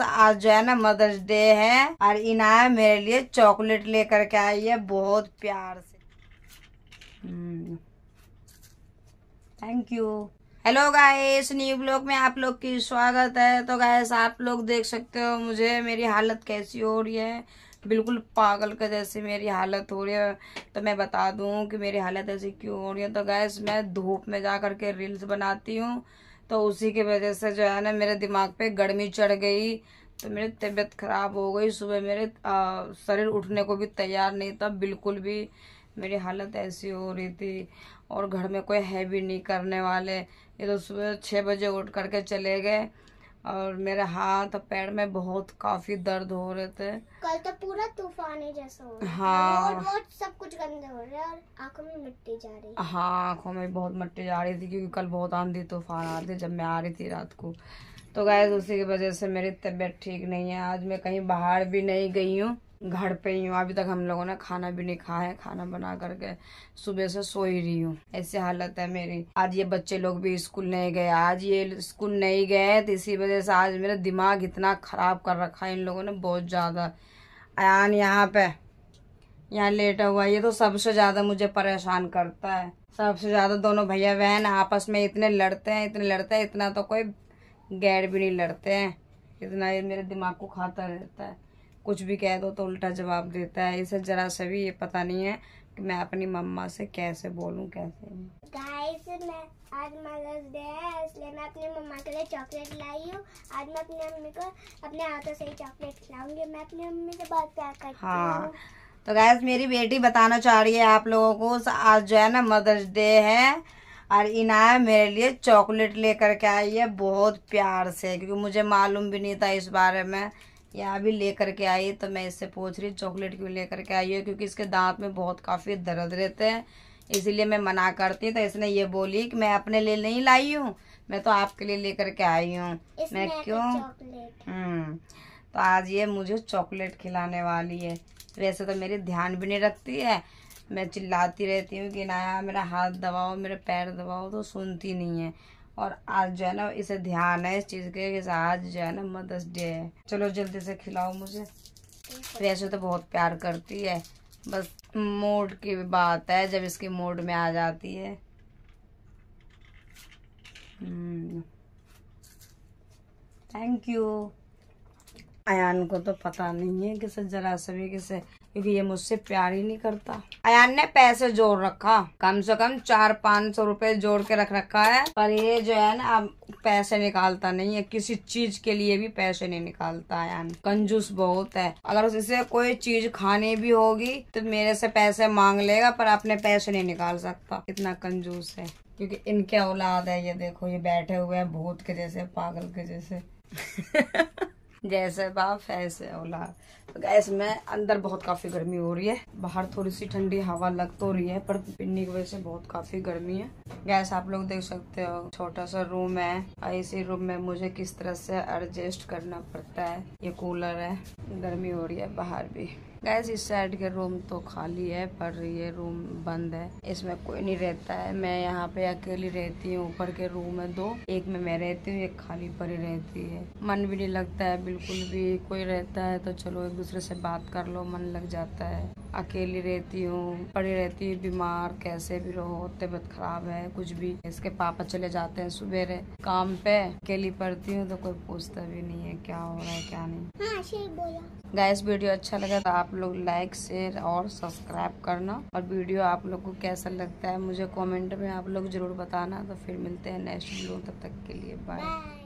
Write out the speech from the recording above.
तो आज जो है ना मदर्स डे है और इनाया मेरे लिए चॉकलेट लेकर के आई है बहुत प्यार से thank you hello guys new blog में आप लोग की स्वागत है तो गाइस आप लोग देख सकते हो मुझे मेरी हालत कैसी हो रही है बिल्कुल पागल के जैसे मेरी हालत हो रही है तो मैं बता दूं कि मेरी हालत ऐसी क्यों हो रही है तो गैस मैं धूप में जा करके के रील्स बनाती हूँ तो उसी की वजह से जो है ना मेरे दिमाग पे गर्मी चढ़ गई तो मेरी तबीयत ख़राब हो गई सुबह मेरे आ, शरीर उठने को भी तैयार नहीं था बिल्कुल भी मेरी हालत ऐसी हो रही थी और घर में कोई है भी नहीं करने वाले ये तो सुबह छः बजे उठ करके चले गए और मेरे हाथ और पैर में बहुत काफी दर्द हो रहे थे कल तो पूरा तूफान है जैसा हो हाँ और सब कुछ गंदे हो रहे और आंखों में मिट्टी जा रही हाँ आंखों में बहुत मिट्टी जा रही थी क्योंकि कल बहुत आंधी तूफान आ रही थी जब मैं आ रही थी रात को तो गैस उसी की वजह से मेरी तबीयत ठीक नहीं है आज मैं कहीं बाहर भी नहीं गई हूँ घर पे ही हूँ अभी तक हम लोगों ने खाना भी नहीं खाया है खाना बना करके सुबह से सो ही रही हूँ ऐसी हालत है मेरी आज ये बच्चे लोग भी स्कूल नहीं गए आज ये स्कूल नहीं गए तो इसी वजह से आज मेरा दिमाग इतना ख़राब कर रखा है इन लोगों ने बहुत ज़्यादा आयान यहाँ पे यहाँ लेटा हुआ ये तो सबसे ज़्यादा मुझे परेशान करता है सबसे ज़्यादा दोनों भैया बहन आपस में इतने लड़ते हैं इतने लड़ते हैं इतना तो कोई गैर भी नहीं लड़ते हैं इतना ये मेरे दिमाग को खाता रहता है कुछ भी कह दो तो उल्टा जवाब देता है इसे जरा से भी ये पता नहीं है कि मैं अपनी मम्मा से कैसे बोलूँ कैसे गाइस मैं आज मदर्स डे है इसलिए मैं अपने मम्मा के लिए चॉकलेट लाई हूँ आज मैं अपनी मम्मी को अपने हाथों से ही चॉकलेट खिलाऊंगी मैं अपनी मम्मी से बहुत प्यार करती हाँ हूँ तो गैस मेरी बेटी बताना चाह रही है आप लोगों को आज जो है ना मदर्स डे है और इनाया मेरे लिए चॉकलेट लेकर के आई है बहुत प्यार से क्योंकि मुझे मालूम भी नहीं था इस बारे में या अभी लेकर के आई तो मैं इससे पूछ रही चॉकलेट क्यों लेकर के आई है क्योंकि इसके दांत में बहुत काफ़ी दर्द रहते हैं इसीलिए मैं मना करती हूँ तो इसने ये बोली कि मैं अपने लिए नहीं लाई हूँ मैं तो आपके लिए लेकर के आई हूँ मैं क्यों हम्म तो आज ये मुझे चॉकलेट खिलाने वाली है वैसे तो मेरी ध्यान भी नहीं रखती है मैं चिल्लाती रहती हूँ कि नाया मेरा हाथ दबाओ मेरे पैर दबाओ तो सुनती नहीं है और आज जो है ना इसे ध्यान है इस चीज़ के कि आज जो है ना मदर्स डे है चलो जल्दी से खिलाओ मुझे वैसे तो बहुत प्यार करती है बस मूड की बात है जब इसकी मूड में आ जाती है थैंक यू अन को तो पता नहीं है किसे जरा सभी किसे क्योंकि ये मुझसे प्यार ही नहीं करता अयान ने पैसे जोड़ रखा कम से कम चार पाँच सौ रूपये जोड़ के रख रखा है पर ये जो है ना अब पैसे निकालता नहीं है किसी चीज के लिए भी पैसे नहीं निकालता अयान कंजूस बहुत है अगर उसे कोई चीज खानी भी होगी तो मेरे से पैसे मांग लेगा पर अपने पैसे नहीं निकाल सकता इतना कंजूस है क्योंकि इनके औलाद है ये देखो ये बैठे हुए हैं भूत के जैसे पागल के जैसे जैसे बाप ऐसे ओला तो गैस में अंदर बहुत काफ़ी गर्मी हो रही है बाहर थोड़ी सी ठंडी हवा लग तो रही है पर पिन्नी की वजह से बहुत काफ़ी गर्मी है गैस आप लोग देख सकते हो छोटा सा रूम है इसी रूम में मुझे किस तरह से एडजस्ट करना पड़ता है ये कूलर है गर्मी हो रही है बाहर भी गैस इस साइड के रूम तो खाली है पर ये रूम बंद है इसमें कोई नहीं रहता है मैं यहाँ पे अकेली रहती हूँ ऊपर के रूम है दो एक में मैं रहती हूँ एक खाली पड़ी रहती है मन भी नहीं लगता है बिल्कुल भी कोई रहता है तो चलो एक दूसरे से बात कर लो मन लग जाता है अकेली रहती हूँ पड़ी रहती हूँ बीमार कैसे भी रहो तबीयत खराब है कुछ भी इसके पापा चले जाते हैं सुबेरे काम पे अकेली पड़ती हूँ तो कोई पूछता भी नहीं है क्या हो रहा है क्या नहीं हाँ, गैस वीडियो अच्छा लगा तो आप लोग लाइक शेयर और सब्सक्राइब करना और वीडियो आप लोग को कैसा लगता है मुझे कॉमेंट में आप लोग जरूर बताना तो फिर मिलते हैं नेक्स्ट वीडियो तब तक के लिए बाय